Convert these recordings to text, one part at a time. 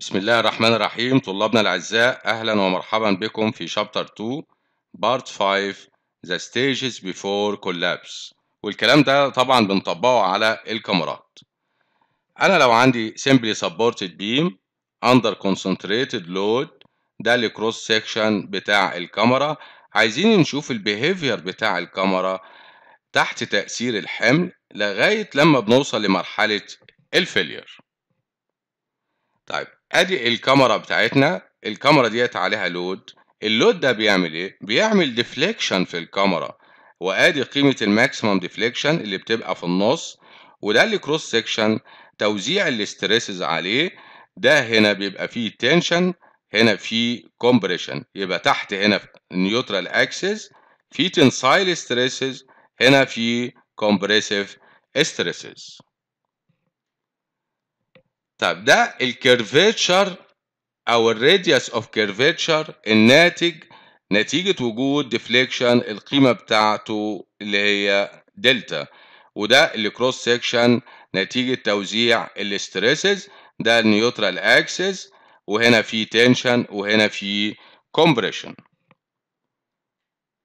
بسم الله الرحمن الرحيم طلابنا الأعزاء أهلا ومرحبا بكم في شابتر 2 بارت 5 The stages before collapse والكلام ده طبعا بنطبقه على الكاميرات أنا لو عندي simply supported beam under concentrated load ده الكروس سيكشن بتاع الكاميرا عايزين نشوف البيهيفير بتاع الكاميرا تحت تأثير الحمل لغاية لما بنوصل لمرحلة الفيلير طيب ادي الكاميرا بتاعتنا الكاميرا ديت عليها لود اللود ده بيعمل ايه بيعمل ديفليكشن في الكاميرا وادي قيمه الماكسيمم ديفليكشن اللي بتبقى في النص وده اللي كروس سيكشن توزيع الاستريسز عليه ده هنا بيبقى فيه تنشن هنا فيه كومبريشن يبقى تحت هنا في نيوترال اكسس في تنسايل ستريسز هنا في كومبريسيف ستريسز طيب ده الكيرفيتشر او الراديوس اوف كيرفيتشر الناتج نتيجة وجود ديفليكشن القيمة بتاعته اللي هي دلتا وده الكروس سكشن سيكشن نتيجة توزيع الاستريسز ده النيوترال اكسس وهنا في تنشن وهنا في كومبريشن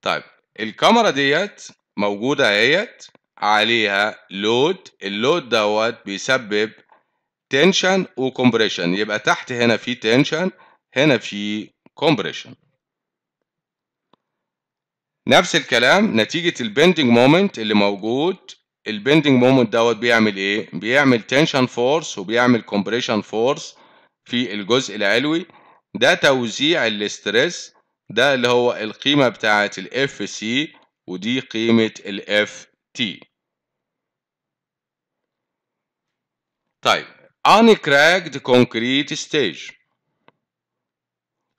طيب الكاميرا ديت موجودة اهيت عليها لود اللود دوت بيسبب تنشن وكمبريشن يبقى تحت هنا في تنشن هنا في كومبريشن نفس الكلام نتيجة البندنج مومنت اللي موجود البندنج مومنت دوت بيعمل ايه؟ بيعمل تنشن فورس وبيعمل كومبريشن فورس في الجزء العلوي ده توزيع الاسترس ده اللي هو القيمة بتاعة الاف سي ودي قيمة الاف تي طيب uncracked concrete stage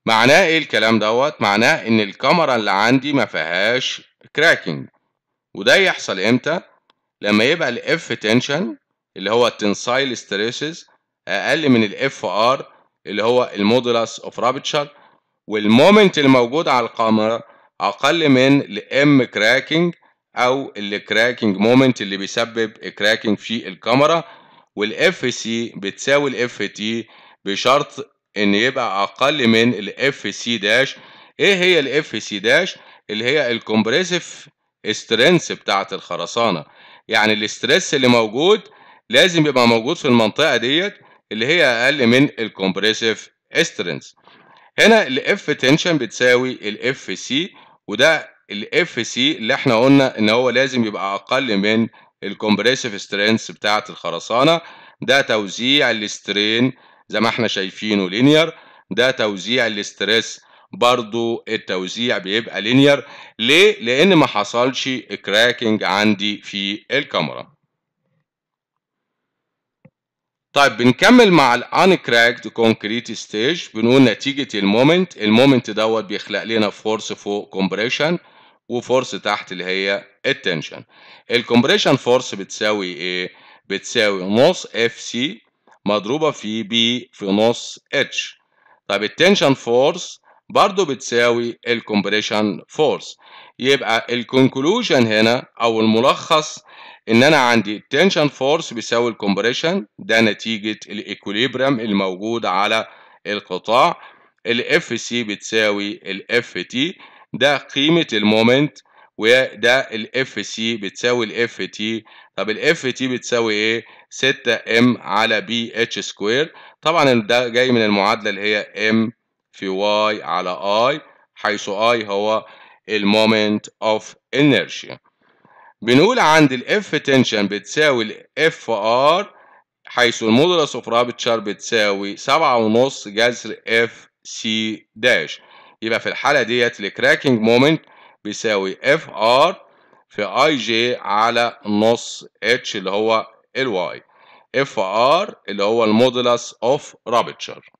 معناه ايه الكلام دوت معناه ان الكاميرا اللي عندي ما فيهاش كراكنج وده يحصل امتى لما يبقى الاف تنشن اللي هو التنسايل ستريسز اقل من الاف ار اللي هو المودولاس اوف رابتشر والمومنت الموجود على الكاميرا اقل من الام كراكنج او الكراكنج مومنت اللي بيسبب كراكنج في الكاميرا والاف سي بتساوي الاف تي بشرط ان يبقى اقل من الاف سي داش ايه هي الاف سي داش اللي هي الكومبريسيف سترينث بتاعه الخرسانه يعني الاسترس اللي موجود لازم يبقى موجود في المنطقه ديت اللي هي اقل من الكومبريسيف سترينث هنا الاف تنشن بتساوي الاف سي وده الاف سي اللي احنا قلنا ان هو لازم يبقى اقل من الكومبريسيف سترينث بتاعه الخرسانه ده توزيع الاسترين زي ما احنا شايفينه لينير ده توزيع الاستريس برضو التوزيع بيبقى لينير ليه؟ لأن ما حصلش كراكنج عندي في الكاميرا طيب بنكمل مع الانكراكد كونكريت ستيج بنقول نتيجة المومنت المومنت دوت بيخلق لنا فورس فوق كومبريشن وفورس تحت اللي هي التنشن الكمبريشن فورس بتساوي ايه بتساوي نص اف سي مضروبه في بي في نص اتش طب التنشن فورس برضو بتساوي الكمبريشن فورس يبقى الكونكلوجن هنا او الملخص ان انا عندي التنشن فورس بيساوي الكمبريشن ده نتيجه الايكوليبريم الموجود على القطاع الاف سي بتساوي الاف تي ده قيمة المومنت وده الاف سي بتساوي الاف تي طب الاف تي بتساوي ايه 6 ام على بي اتش سكوير طبعا ده جاي من المعادله اللي هي ام في واي على اي حيث اي هو المومنت اوف انرشيا بنقول عند الاف تنشن بتساوي الاف ار حيث المودولس اوف رابتشر بتساوي 7.5 جذر اف سي داش يبقى في الحالة ديت الكراكنج مومنت بيساوي اف ار في اي جي على نص اتش اللي هو الواي اف ار اللي هو المودلس اوف رابتشر